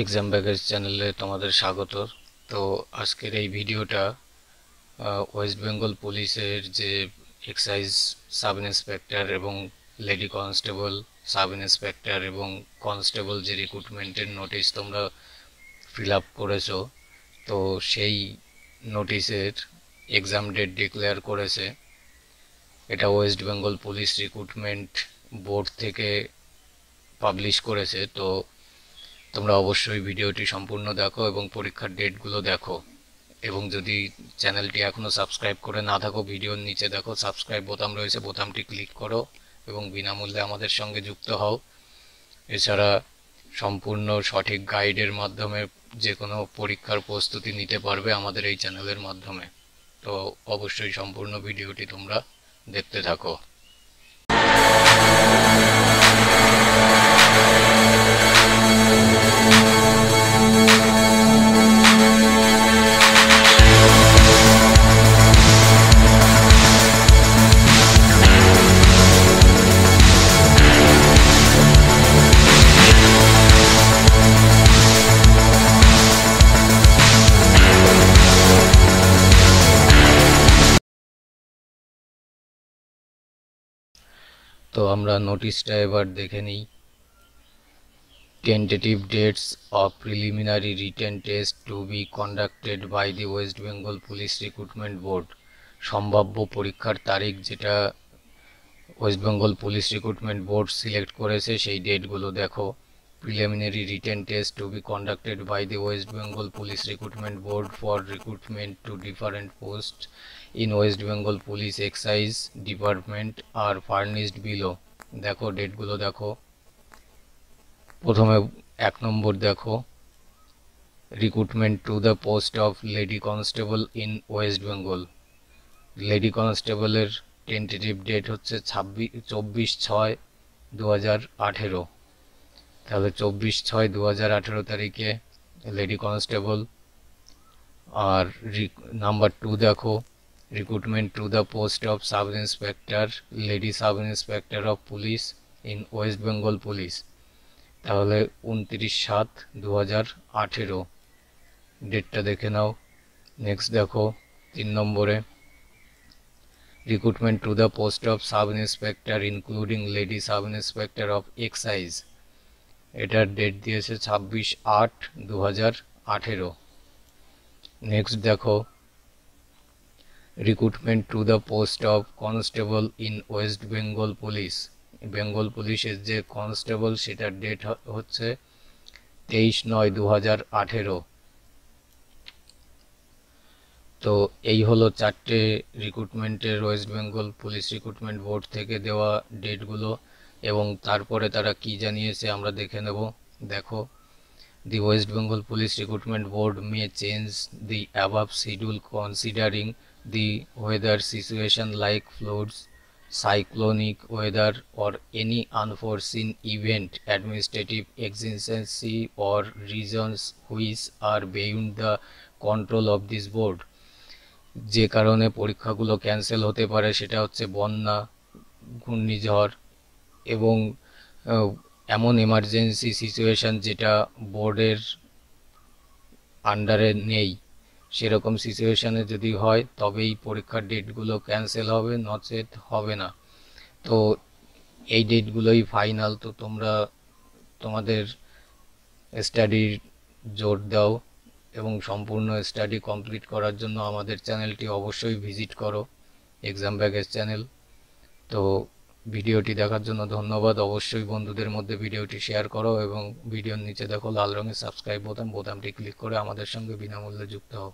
exam ব্যাগাজ চ্যানেলে তোমাদের স্বাগত তো আজকের এই ভিডিওটা ওয়েস্ট বেঙ্গল পুলিশের যে এক্সাইজ সাব ইন্সপেক্টর এবং লেডি কনস্টেবল সাব ইন্সপেক্টর এবং কনস্টেবল যে রিক্রুটমেন্টের নোটিশ তোমরা ফিল আপ করেছো তো সেই নোটিশের এক্সাম ডেট ডিক্লেয়ার করেছে এটা West Bengal police recruitment board থেকে পাবলিশ করেছে তো তোমরা অবশ্যই ভিডিওটি সম্পূর্ণ দেখো এবং পরীক্ষার ডেটগুলো দেখো এবং যদি চ্যানেলটি এখনও সাবস্ক্রাইব করে না থাকো ভিডিওর নিচে দেখো সাবস্ক্রাইব বোতাম রয়েছে বোতামটি ক্লিক করো এবং বিনামূল্যে আমাদের সঙ্গে যুক্ত হও এছাড়া সম্পূর্ণ সঠিক গাইডের মাধ্যমে যে কোনো পরীক্ষার প্রস্তুতি নিতে পারবে আমাদের এই চ্যানেলের মাধ্যমে তো অবশ্যই সম্পূর্ণ ভিডিওটি তোমরা দেখতে থাকো তো আমরা নোটিশটা এবার দেখে নিই tentative dates of preliminary written test to be conducted by the West Bengal Police Recruitment Board সম্ভাব্য পরীক্ষার তারিখ যেটা West Bengal police recruitment board select করেছে সেই ডেটগুলো দেখো preliminary written test to be conducted by the West Bengal Police Recruitment Board for recruitment to different posts in West Bengal Police Excise Department are furnished below দেখো ডেটগুলো দেখো প্রথমে এক নম্বর দেখো recruitment to the post of lady constable in West Bengal lady কনস্টেবলের tentative date হচ্ছে ছাব্বিশ চব্বিশ ছয় দু হাজার আঠেরো তাহলে চব্বিশ ছয় দু হাজার আঠেরো তারিখে লেডি কনস্টেবল আর নাম্বার টু দেখো recruitment to the post of sub inspector lady sub inspector of police in West Bengal police তাহলে উনত্রিশ সাত দু হাজার আঠেরো ডেটটা দেখে নাও নেক্সট দেখো তিন নম্বরে recruitment to the post of sub inspector including lady sub inspector of excise এটার ডেট দিয়েছে ছাব্বিশ আট দু হাজার আঠেরো নেক্সট দেখো recruitment to the post of constable in West Bengal police Bengal পুলিশের যে কনস্টেবল সেটার ডেট হচ্ছে তেইশ নয় দু হাজার আঠেরো তো এই হলো চারটে রিক্রুটমেন্টের West Bengal police recruitment board থেকে দেওয়া ডেটগুলো এবং তারপরে তারা কি জানিয়েছে আমরা দেখে নেব দেখো the West Bengal police recruitment board may change the above schedule considering the weather situation like floods cyclonic weather or any unforeseen event administrative exigency or reasons which are beyond the control of this board যে কারণে পরীক্ষাগুলো cancel হতে পারে সেটা হচ্ছে বন্যা ঘূর্ণিঝড় এবং এমন এমার্জেন্সি সিচুয়েশান যেটা বোর্ডের আন্ডারে নেই সেরকম সিচুয়েশানে যদি হয় তবেই পরীক্ষার ডেটগুলো ক্যান্সেল হবে নচেত হবে না তো এই ডেটগুলোই ফাইনাল তো তোমরা তোমাদের স্টাডির জোর দাও এবং সম্পূর্ণ স্টাডি কমপ্লিট করার জন্য আমাদের চ্যানেলটি অবশ্যই ভিজিট করো এক্সাম ব্যাগের চ্যানেল তো ভিডিওটি দেখার জন্য ধন্যবাদ অবশ্যই বন্ধুদের মধ্যে ভিডিওটি শেয়ার করো এবং ভিডিওর নিচে দেখো লাল রঙের সাবস্ক্রাইব বোতাম বোতামটি ক্লিক করে আমাদের সঙ্গে বিনামূল্যে যুক্ত হও